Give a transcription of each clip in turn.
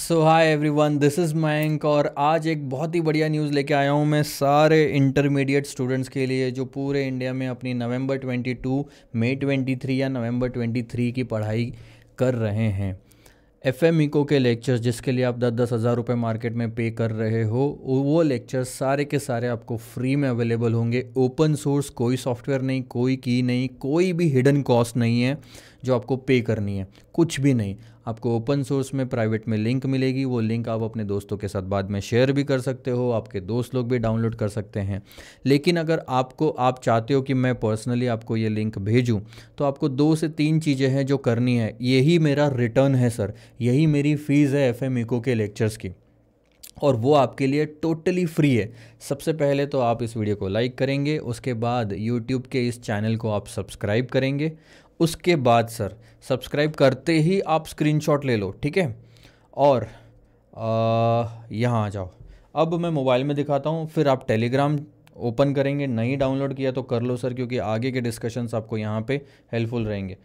so hi everyone this is Mayank और आज एक बहुत ही बढ़िया न्यूज़ लेके आया हूँ मैं सारे इंटरमीडिएट स्टूडेंट्स के लिए जो पूरे इंडिया में अपनी नवंबर 22, मई 23 या नवंबर 23 की पढ़ाई कर रहे हैं एफ एम इको के लेक्चर्स जिसके लिए आप दस दस हज़ार रुपये मार्केट में पे कर रहे हो वो लेक्चर्स सारे के सारे आपको फ्री में अवेलेबल होंगे ओपन सोर्स कोई सॉफ्टवेयर नहीं कोई की नहीं कोई भी हिडन कॉस्ट नहीं है जो आपको पे करनी है कुछ भी नहीं आपको ओपन सोर्स में प्राइवेट में लिंक मिलेगी वो लिंक आप अपने दोस्तों के साथ बाद में शेयर भी कर सकते हो आपके दोस्त लोग भी डाउनलोड कर सकते हैं लेकिन अगर आपको आप चाहते हो कि मैं पर्सनली आपको ये लिंक भेजूँ तो आपको दो से तीन चीज़ें हैं जो करनी है यही मेरा रिटर्न है सर यही मेरी फ़ीस है एफ एम के लेक्चर्स की और वो आपके लिए टोटली फ्री है सबसे पहले तो आप इस वीडियो को लाइक करेंगे उसके बाद यूट्यूब के इस चैनल को आप सब्सक्राइब करेंगे उसके बाद सर सब्सक्राइब करते ही आप स्क्रीनशॉट ले लो ठीक है और यहाँ आ जाओ अब मैं मोबाइल में दिखाता हूँ फिर आप टेलीग्राम ओपन करेंगे नहीं डाउनलोड किया तो कर लो सर क्योंकि आगे के डिस्कशंस आपको यहाँ पे हेल्पफुल रहेंगे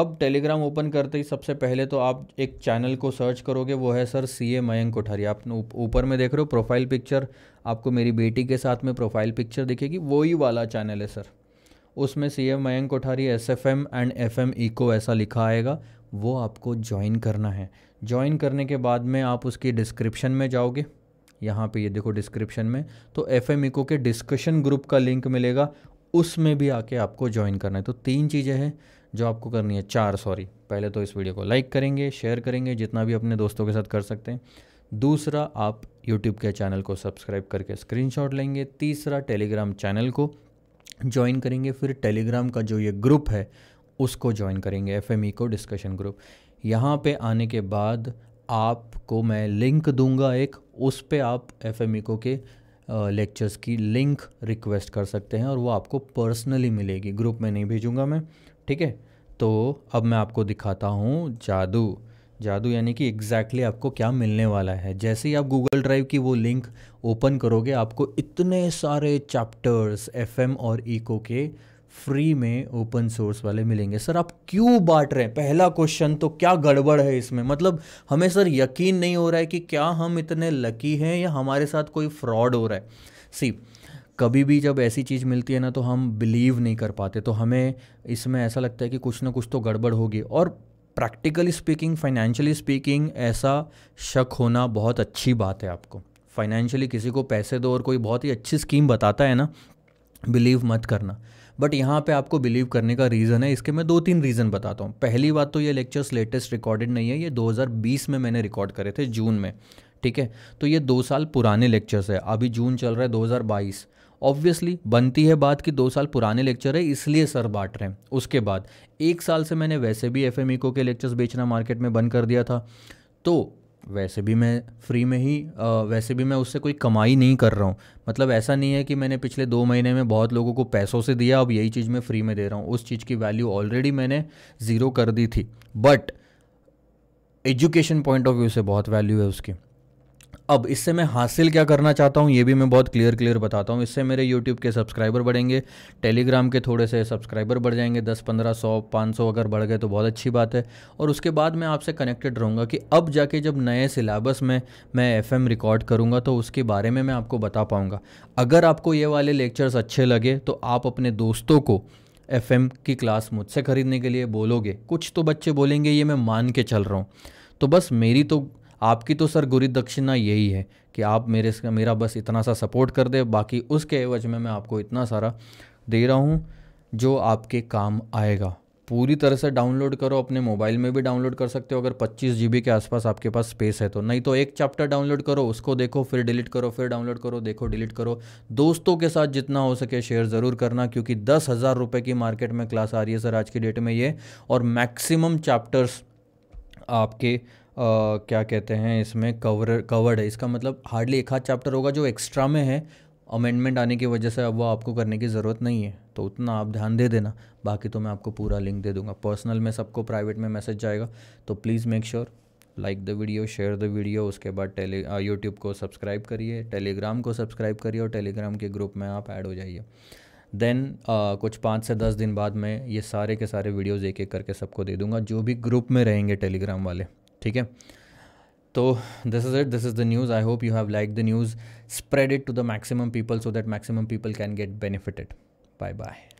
अब टेलीग्राम ओपन करते ही सबसे पहले तो आप एक चैनल को सर्च करोगे वो है sir C A Mayank Kothari आप ऊपर में देख रहे हो प्रोफाइल पिक्चर आपको मेरी बेटी के साथ में प्रोफाइल पिक्चर दिखेगी वो वाला चैनल है सर उसमें C M Mayank Kothari S F M and F M eco ऐसा लिखा आएगा वो आपको ज्वाइन करना है ज्वाइन करने के बाद में आप उसकी डिस्क्रिप्शन में जाओगे यहाँ पे ये देखो डिस्क्रिप्शन में तो एफ एम इको के डिस्कशन ग्रुप का लिंक मिलेगा उसमें भी आके आपको ज्वाइन करना है तो तीन चीज़ें हैं जो आपको करनी है चार सॉरी पहले तो इस वीडियो को लाइक करेंगे शेयर करेंगे जितना भी अपने दोस्तों के साथ कर सकते हैं दूसरा आप यूट्यूब के चैनल को सब्सक्राइब करके स्क्रीनशॉट लेंगे तीसरा टेलीग्राम चैनल को ज्वाइन करेंगे फिर टेलीग्राम का जो ये ग्रुप है उसको ज्वाइन करेंगे एफ एम e को डिस्कशन ग्रुप यहाँ पे आने के बाद आपको मैं लिंक दूंगा एक उस पर आप एफ एम e को के लेक्चर्स की लिंक रिक्वेस्ट कर सकते हैं और वो आपको पर्सनली मिलेगी ग्रुप में नहीं भेजूंगा मैं ठीक है तो अब मैं आपको दिखाता हूँ जादू जादू यानी कि एग्जैक्टली आपको क्या मिलने वाला है जैसे ही आप गूगल ड्राइव की वो लिंक ओपन करोगे आपको इतने सारे चैप्टर्स एफ और इको के फ्री में ओपन सोर्स वाले मिलेंगे सर आप क्यों बांट रहे हैं पहला क्वेश्चन तो क्या गड़बड़ है इसमें मतलब हमें सर यकीन नहीं हो रहा है कि क्या हम इतने लकी हैं या हमारे साथ कोई फ्रॉड हो रहा है सी कभी भी जब ऐसी चीज़ मिलती है ना तो हम बिलीव नहीं कर पाते तो हमें इसमें ऐसा लगता है कि कुछ ना कुछ तो गड़बड़ होगी और प्रैक्टिकली स्पीकिंग फाइनेंशियली स्पीकिंग ऐसा शक होना बहुत अच्छी बात है आपको फाइनेंशियली किसी को पैसे दो और कोई बहुत ही अच्छी स्कीम बताता है ना बिलीव मत करना बट यहाँ पे आपको बिलीव करने का रीज़न है इसके मैं दो तीन रीज़न बताता हूँ पहली बात तो ये लेक्चर्स लेटेस्ट रिकॉर्डेड नहीं है ये 2020 में मैंने रिकॉर्ड करे थे जून में ठीक है तो ये दो साल पुराने लेक्चर्स है अभी जून चल रहा है 2022 ऑब्वियसली बनती है बात कि दो साल पुराने लेक्चर है इसलिए सर बांट रहे हैं उसके बाद एक साल से मैंने वैसे भी एफ e को के लेक्चर्स बेचना मार्केट में बंद कर दिया था तो वैसे भी मैं फ्री में ही आ, वैसे भी मैं उससे कोई कमाई नहीं कर रहा हूँ मतलब ऐसा नहीं है कि मैंने पिछले दो महीने में बहुत लोगों को पैसों से दिया अब यही चीज़ मैं फ्री में दे रहा हूँ उस चीज़ की वैल्यू ऑलरेडी मैंने ज़ीरो कर दी थी but education point of view से बहुत वैल्यू है उसकी अब इससे मैं हासिल क्या करना चाहता हूँ ये भी मैं बहुत क्लियर क्लियर बताता हूँ इससे मेरे यूट्यूब के सब्सक्राइबर बढ़ेंगे टेलीग्राम के थोड़े से सब्सक्राइबर बढ़ जाएंगे दस पंद्रह सौ पाँच सौ अगर बढ़ गए तो बहुत अच्छी बात है और उसके बाद मैं आपसे कनेक्टेड रहूँगा कि अब जाके जब नए सिलेबस में मैं एफ रिकॉर्ड करूँगा तो उसके बारे में मैं आपको बता पाऊँगा अगर आपको ये वाले लेक्चर्स अच्छे लगे तो आप अपने दोस्तों को एफ की क्लास मुझसे ख़रीदने के लिए बोलोगे कुछ तो बच्चे बोलेंगे ये मैं मान के चल रहा हूँ तो बस मेरी तो आपकी तो सर गुरी दक्षिणा यही है कि आप मेरे मेरा बस इतना सा सपोर्ट कर दे बाकी उसके एवज में मैं आपको इतना सारा दे रहा हूँ जो आपके काम आएगा पूरी तरह से डाउनलोड करो अपने मोबाइल में भी डाउनलोड कर सकते हो अगर पच्चीस जी के आसपास आपके पास स्पेस है तो नहीं तो एक चैप्टर डाउनलोड करो उसको देखो फिर डिलीट करो फिर डाउनलोड करो देखो डिलीट करो दोस्तों के साथ जितना हो सके शेयर ज़रूर करना क्योंकि दस हज़ार रुपये की मार्केट में क्लास आ रही है सर आज की डेट में ये और मैक्सिमम चैप्टर्स आपके क्या कहते हैं इसमें कवर कवर्ड है इसका मतलब हार्डली एक हाथ चैप्टर होगा जो एक्स्ट्रा में है अमेंडमेंट आने की वजह से अब वो आपको करने की ज़रूरत नहीं है तो उतना आप ध्यान दे देना बाकी तो मैं आपको पूरा लिंक दे दूंगा पर्सनल में सबको प्राइवेट में मैसेज जाएगा तो please make sure like the video share the video उसके बाद टेली यूट्यूब को सब्सक्राइब करिए टेलीग्राम को सब्सक्राइब करिए और टेलीग्राम के ग्रुप में आप ऐड हो जाइए देन uh, कुछ पाँच से दस दिन बाद मैं ये सारे के सारे वीडियोज़ एक एक करके सबको दे दूंगा जो भी ग्रुप में रहेंगे टेलीग्राम वाले ठीक है तो this is it this is the news I hope you have like the news spread it to the maximum people so that maximum people can get benefited bye bye